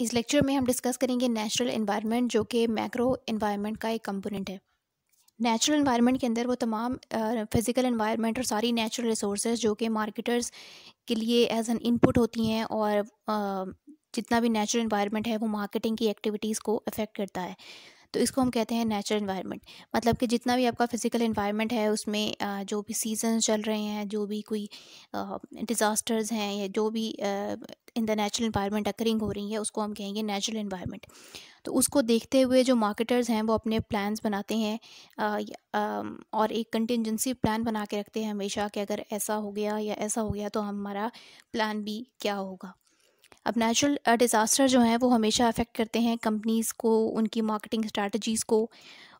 इस लेक्चर में हम डिस्कस करेंगे नेचुरल इन्वायरमेंट जो कि मैक्रो इन्वायरमेंट का एक कंपोनेंट है नेचुरल इन्वायरमेंट के अंदर वो तमाम फिज़िकल इन्वायरमेंट और सारी नेचुरल रिसोर्सेज जो कि मार्केटर्स के लिए एज एन इनपुट होती हैं और uh, जितना भी नेचुरल इन्वायरमेंट है वो मार्केटिंग की एक्टिविटीज़ को अफेक्ट करता है तो इसको हम कहते हैं नेचुरल इन्वायरमेंट मतलब कि जितना भी आपका फ़िज़िकल इन्वायरमेंट है उसमें जो भी सीजन चल रहे हैं जो भी कोई डिज़ास्टर्स हैं या जो भी in the natural environment occurring हो रही है उसको हम कहेंगे नेचुरल इन्वायरमेंट तो उसको देखते हुए जो मार्केटर्स हैं वो अपने प्लान्स बनाते हैं आ, आ, और एक कंटिजेंसी प्लान बना के रखते हैं हमेशा कि अगर ऐसा हो गया या ऐसा हो गया तो हमारा प्लान भी क्या होगा अब नेचुरल डिज़ास्टर जो हैं वो हमेशा अफेक्ट करते हैं कंपनीज़ को उनकी मार्केटिंग स्ट्रेटजीज़ को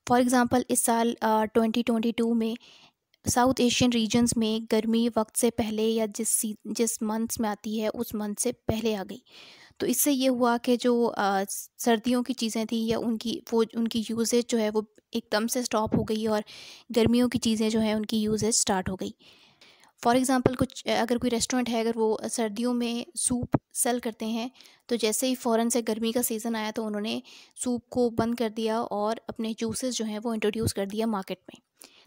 फॉर एग्ज़ाम्पल इस साल ट्वेंटी ट्वेंटी टू में साउथ एशियन रीजन्स में गर्मी वक्त से पहले या जिस जिस मंथ्स में आती है उस मंथ से पहले आ गई तो इससे ये हुआ कि जो आ, सर्दियों की चीज़ें थी या उनकी वो उनकी यूजेज जो है वो एकदम से स्टॉप हो गई और गर्मियों की चीज़ें जो हैं उनकी यूजेज स्टार्ट हो गई फॉर एग्ज़ाम्पल कुछ अगर कोई रेस्टोरेंट है अगर वो सर्दियों में सूप सेल करते हैं तो जैसे ही फ़ौरन से गर्मी का सीज़न आया तो उन्होंने सूप को बंद कर दिया और अपने जूसेस जो हैं वो इंट्रोड्यूस कर दिया मार्केट में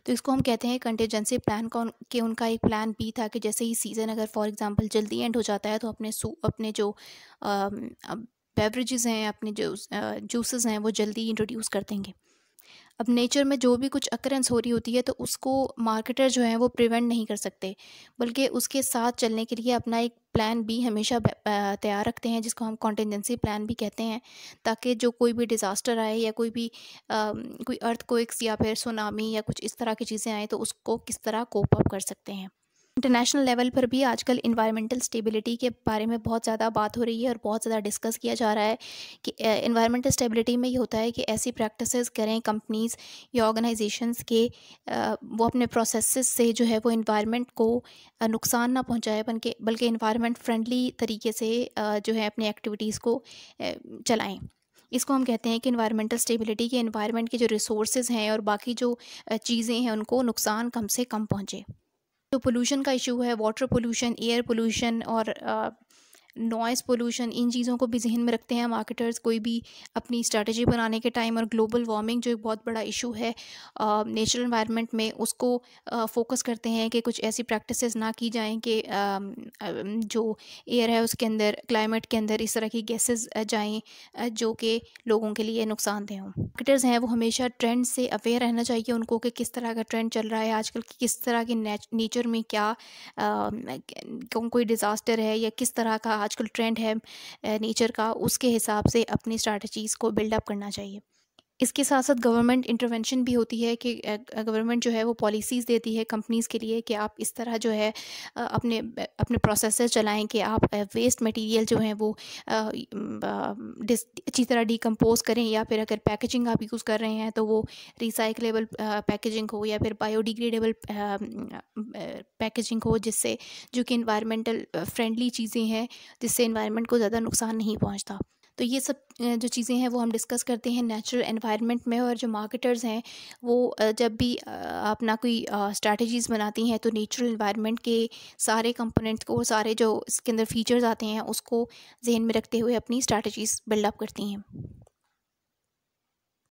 तो इसको हम कहते हैं कंटेजेंसी प्लान का के उनका एक प्लान बी था कि जैसे ही सीज़न अगर फॉर एग्जांपल जल्दी एंड हो जाता है तो अपने सू अपने जो बेवरेजेस हैं अपने जो जूसेस हैं वो जल्दी इंट्रोड्यूस कर देंगे अब नेचर में जो भी कुछ अक्रेंस हो रही होती है तो उसको मार्केटर जो है वो प्रिवेंट नहीं कर सकते बल्कि उसके साथ चलने के लिए अपना एक प्लान बी हमेशा तैयार रखते हैं जिसको हम कॉन्टेंजेंसी प्लान भी कहते हैं ताकि जो कोई भी डिज़ास्टर आए या कोई भी आ, कोई अर्थ कोक्स या फिर सुनामी या कुछ इस तरह की चीज़ें आएँ तो उसको किस तरह कोप अप कर सकते हैं इंटरनेशनल लेवल पर भी आजकल इन्वायरमेंटल स्टेबिलिटी के बारे में बहुत ज़्यादा बात हो रही है और बहुत ज़्यादा डिस्कस किया जा रहा है कि इन्वायरमेंटल स्टेबिलिटी में ये होता है कि ऐसी प्रैक्टिसेस करें कंपनीज़ या ऑर्गेनाइजेशंस के वो अपने प्रोसेस से जो है वो इन्वायरमेंट को नुकसान ना पहुँचाए बल्कि बल्कि इन्वायरमेंट फ्रेंडली तरीके से जो है अपनी एक्टिविटीज़ को चलाएँ इसको हम कहते हैं कि इन्वायरमेंटल स्टेबिलिटी के इन्वायरमेंट के जो रिसोर्सेज हैं और बाकी जो चीज़ें हैं उनको नुकसान कम से कम पहुँचे जो तो पोल्यूशन का इशू है वाटर पोल्यूशन एयर पोल्यूशन और uh, नॉइज़ पोलूशन इन चीज़ों को भी जहन में रखते हैं मार्केटर्स कोई भी अपनी स्ट्रेटजी बनाने के टाइम और ग्लोबल वार्मिंग जो एक बहुत बड़ा इशू है नेचुरल इन्वायरमेंट में उसको फोकस करते हैं कि कुछ ऐसी प्रैक्टिसेस ना की जाएं कि जो एयर है उसके अंदर क्लाइमेट के अंदर इस तरह की गैसेस जाएं जो कि लोगों के लिए नुकसानदेह हों मार्केटर्स हैं वो हमेशा ट्रेंड से अवेयर रहना चाहिए उनको कि किस तरह का ट्रेंड चल रहा है आजकल कि किस तरह के नेचर में क्या कोई डिज़ास्टर है या किस तरह का आजकल ट्रेंड है नेचर का उसके हिसाब से अपनी स्ट्रैटेजीज़ को बिल्डअप करना चाहिए इसके साथ साथ गवर्नमेंट इंटरवेंशन भी होती है कि गवर्नमेंट जो है वो पॉलिसीज़ देती है कंपनीज़ के लिए कि आप इस तरह जो है अपने अपने प्रोसेस चलाएं कि आप वेस्ट मटेरियल जो है वो अच्छी तरह डिकम्पोज करें या फिर अगर पैकेजिंग आप यूज़ कर रहे हैं तो वो रिसाइकलेबल पैकेजिंग हो या फिर बायोडिग्रेडेबल पैकेजिंग हो जिससे जो कि इन्वायरमेंटल फ्रेंडली चीज़ें हैं जिससे इन्वायरमेंट को ज़्यादा नुकसान नहीं पहुँचता तो ये सब जो चीज़ें हैं वो हम डिस्कस करते हैं नेचुरल एनवायरनमेंट में और जो मार्केटर्स हैं वो जब भी अपना कोई स्ट्रेटजीज़ बनाती हैं तो नेचुरल इन्वायरमेंट के सारे कंपोनेंट्स को सारे जो इसके अंदर फीचर्स आते हैं उसको जहन में रखते हुए अपनी स्ट्रैटेजीज़ बिल्डअप करती हैं